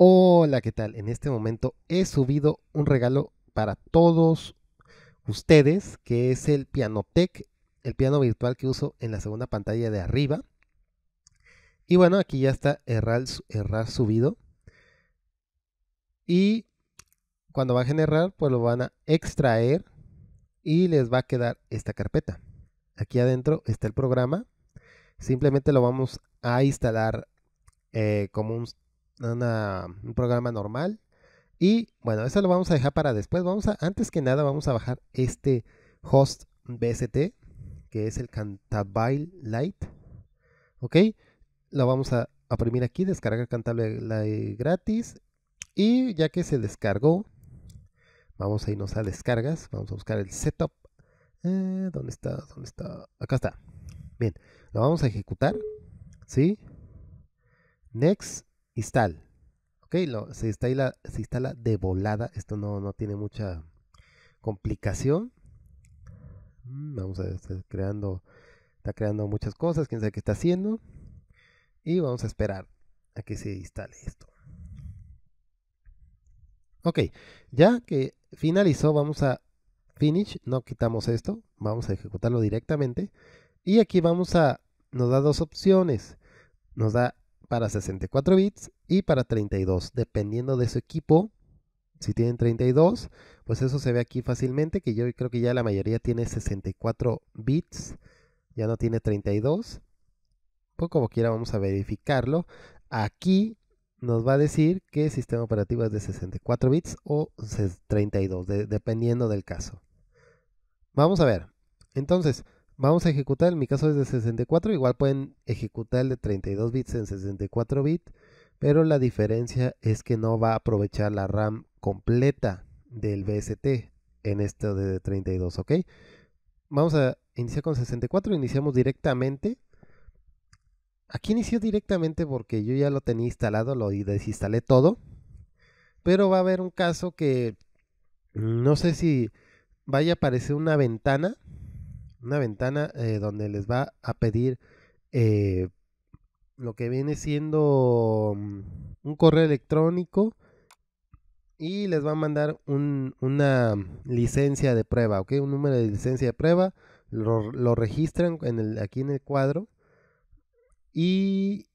Hola, ¿qué tal? En este momento he subido un regalo para todos ustedes, que es el pianotec, el piano virtual que uso en la segunda pantalla de arriba. Y bueno, aquí ya está errar, subido. Y cuando va a generar, pues lo van a extraer y les va a quedar esta carpeta. Aquí adentro está el programa. Simplemente lo vamos a instalar eh, como un un programa normal. Y bueno, eso lo vamos a dejar para después. Vamos a, antes que nada, vamos a bajar este host BST, que es el Cantabile Lite. ¿Ok? Lo vamos a oprimir aquí, descargar Cantabile Lite gratis. Y ya que se descargó, vamos a irnos a descargas. Vamos a buscar el setup. Eh, ¿Dónde está? ¿Dónde está? Acá está. Bien, lo vamos a ejecutar. ¿Sí? Next instal, Ok, se, instala, se instala de volada. Esto no, no tiene mucha complicación. Mm, vamos a estar creando, está creando muchas cosas. Quién sabe qué está haciendo. Y vamos a esperar a que se instale esto. Ok, ya que finalizó, vamos a finish, no quitamos esto, vamos a ejecutarlo directamente. Y aquí vamos a, nos da dos opciones. Nos da para 64 bits y para 32, dependiendo de su equipo. Si tienen 32, pues eso se ve aquí fácilmente, que yo creo que ya la mayoría tiene 64 bits, ya no tiene 32. Pues como quiera vamos a verificarlo. Aquí nos va a decir que el sistema operativo es de 64 bits o 32, dependiendo del caso. Vamos a ver. Entonces, vamos a ejecutar, en mi caso es de 64, igual pueden ejecutar el de 32 bits en 64 bits, pero la diferencia es que no va a aprovechar la RAM completa del BST en este de 32, ¿ok? Vamos a iniciar con 64, iniciamos directamente. Aquí inició directamente porque yo ya lo tenía instalado, lo desinstalé todo. Pero va a haber un caso que no sé si vaya a aparecer una ventana una ventana eh, donde les va a pedir eh, lo que viene siendo mm, un correo electrónico y les va a mandar un, una licencia de prueba, ¿ok? Un número de licencia de prueba, lo, registran en el, aquí en el cuadro y,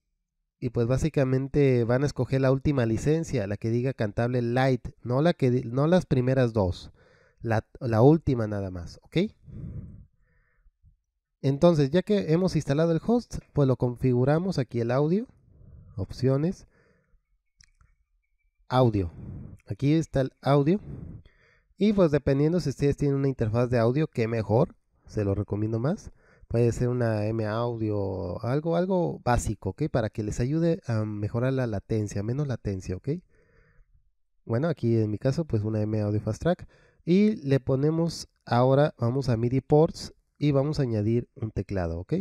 y pues básicamente van a escoger la última licencia, la que diga cantable light, no, la que, no las primeras dos, la, la última nada más, ¿ok? Entonces, ya que hemos instalado el host, pues lo configuramos aquí el audio, opciones, audio. Aquí está el audio. Y pues dependiendo si ustedes tienen una interfaz de audio, que mejor, se lo recomiendo más. Puede ser una M audio, algo, algo básico, ¿ok? Para que les ayude a mejorar la latencia, menos latencia, ¿ok? Bueno, aquí en mi caso, pues una M audio fast track. Y le ponemos ahora, vamos a MIDI ports y vamos a añadir un teclado, ¿ok?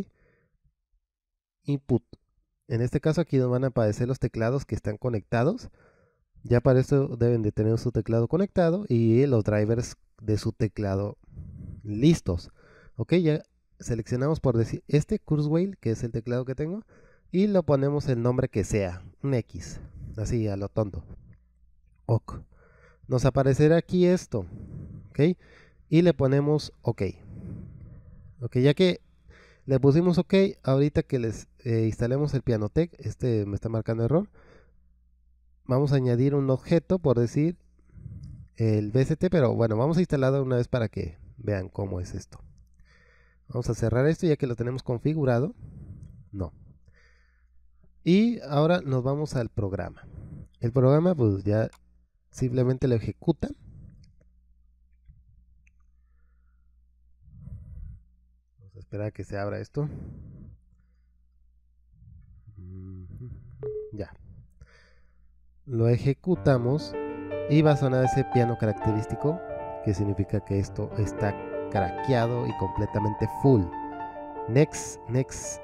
Input. En este caso aquí nos van a aparecer los teclados que están conectados. Ya para esto deben de tener su teclado conectado y los drivers de su teclado listos. Ok, ya seleccionamos por decir este Whale, que es el teclado que tengo, y lo ponemos el nombre que sea, un X, así a lo tonto. Ok. Nos aparecerá aquí esto, ok, y le ponemos ok. Ok, ya que le pusimos OK, ahorita que les eh, instalemos el PianoTec este me está marcando error, vamos a añadir un objeto, por decir, el BST, pero bueno, vamos a instalarlo una vez para que vean cómo es esto. Vamos a cerrar esto ya que lo tenemos configurado. No. Y ahora nos vamos al programa. El programa pues ya simplemente lo ejecuta. Espera que se abra esto. Mm, ya. Lo ejecutamos y va a sonar ese piano característico que significa que esto está craqueado y completamente full. Next, next.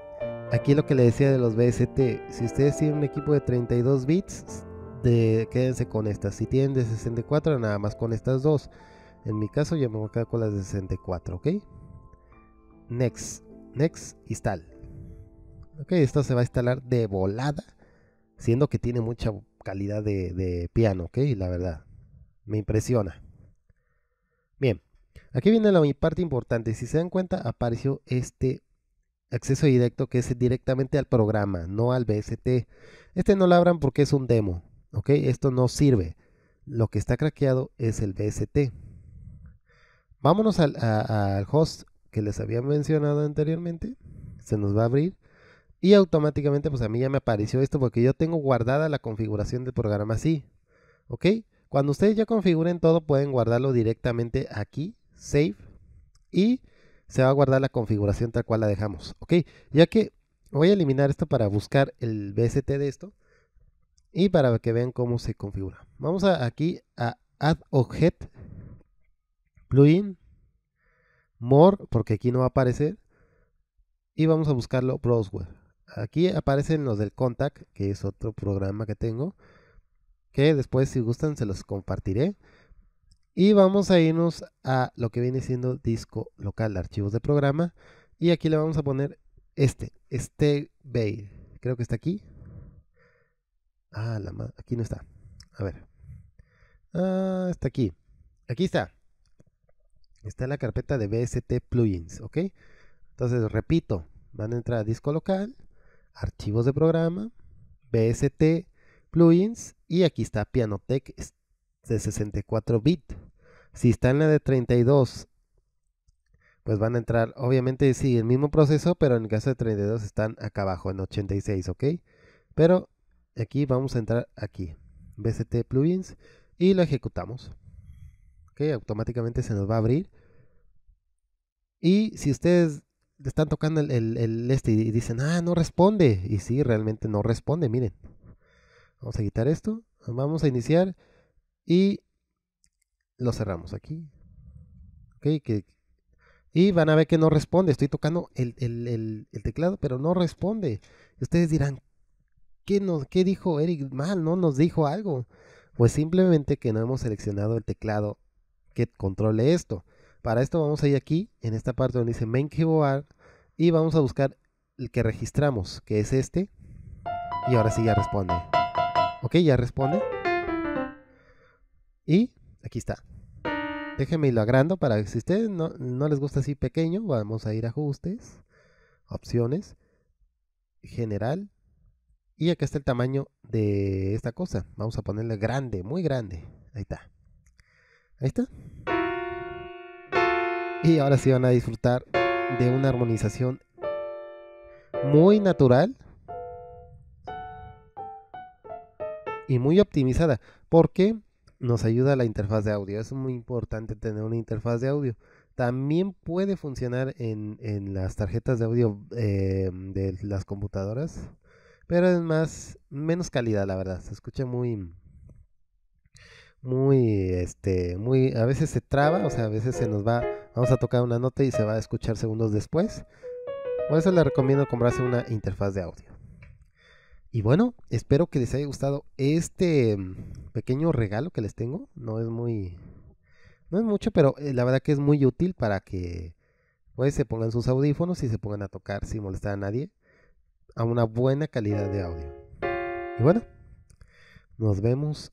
Aquí lo que le decía de los BST, si ustedes tienen un equipo de 32 bits, quédense con estas. Si tienen de 64, nada más con estas dos. En mi caso yo me voy a quedar con las de 64, ¿ok? next, next install. Ok, esto se va a instalar de volada, siendo que tiene mucha calidad de, piano, ok, la verdad, me impresiona. Bien, aquí viene la parte importante, si se dan cuenta apareció este acceso directo que es directamente al programa, no al BST. Este no lo abran porque es un demo, ok, esto no sirve. Lo que está craqueado es el BST. Vámonos al host les había mencionado anteriormente. Se nos va a abrir. Y automáticamente, pues a mí ya me apareció esto porque yo tengo guardada la configuración del programa así. ¿Ok? Cuando ustedes ya configuren todo, pueden guardarlo directamente aquí, save, y se va a guardar la configuración tal cual la dejamos. ¿Ok? Ya que voy a eliminar esto para buscar el BST de esto y para que vean cómo se configura. Vamos a, aquí a Add Object, Plugin, more, porque aquí no va a aparecer. Y vamos a buscarlo browser. Aquí aparecen los del contact, que es otro programa que tengo. Que después si gustan se los compartiré. Y vamos a irnos a lo que viene siendo disco local, archivos de programa. Y aquí le vamos a poner este, este bay. Creo que está aquí. Ah, aquí no está. A ver. Ah, está aquí. Aquí está está en la carpeta de BST plugins, ¿ok? Entonces, repito, van a entrar a disco local, archivos de programa, BST plugins y aquí está Pianotech de 64 bit. Si está en la de 32, pues van a entrar, obviamente sí, el mismo proceso, pero en el caso de 32 están acá abajo, en 86, ¿ok? Pero aquí vamos a entrar aquí, BST plugins y lo ejecutamos. ¿Ok? Automáticamente se nos va a abrir y si ustedes están tocando el, este y dicen, ah, no responde. Y sí, realmente no responde, miren. Vamos a quitar esto, vamos a iniciar y lo cerramos aquí. ok y van a ver que no responde. Estoy tocando el, teclado, pero no responde. ustedes dirán, ¿qué, nos, ¿qué dijo Eric mal? ¿No nos dijo algo? Pues simplemente que no hemos seleccionado el teclado que controle esto. Para esto vamos a ir aquí, en esta parte donde dice main keyboard, y vamos a buscar el que registramos, que es este. Y ahora sí ya responde. Ok, ya responde. Y aquí está. Déjenme lo agrando para que si ustedes no, les gusta así pequeño, vamos a ir a ajustes, opciones, general. Y acá está el tamaño de esta cosa. Vamos a ponerle grande, muy grande. Ahí está. Ahí está. Y ahora sí van a disfrutar de una armonización muy natural y muy optimizada porque nos ayuda la interfaz de audio. Es muy importante tener una interfaz de audio. También puede funcionar en, las tarjetas de audio eh, de las computadoras, pero es más, menos calidad, la verdad. Se escucha muy, muy, este, muy, a veces se traba, o sea, a veces se nos va, vamos a tocar una nota y se va a escuchar segundos después. Por eso les recomiendo comprarse una interfaz de audio. Y bueno, espero que les haya gustado este mm, pequeño regalo que les tengo. No es muy, no es mucho, pero eh, la verdad que es muy útil para que pues se pongan sus audífonos y se pongan a tocar sin molestar a nadie a una buena calidad de audio. Y bueno, nos vemos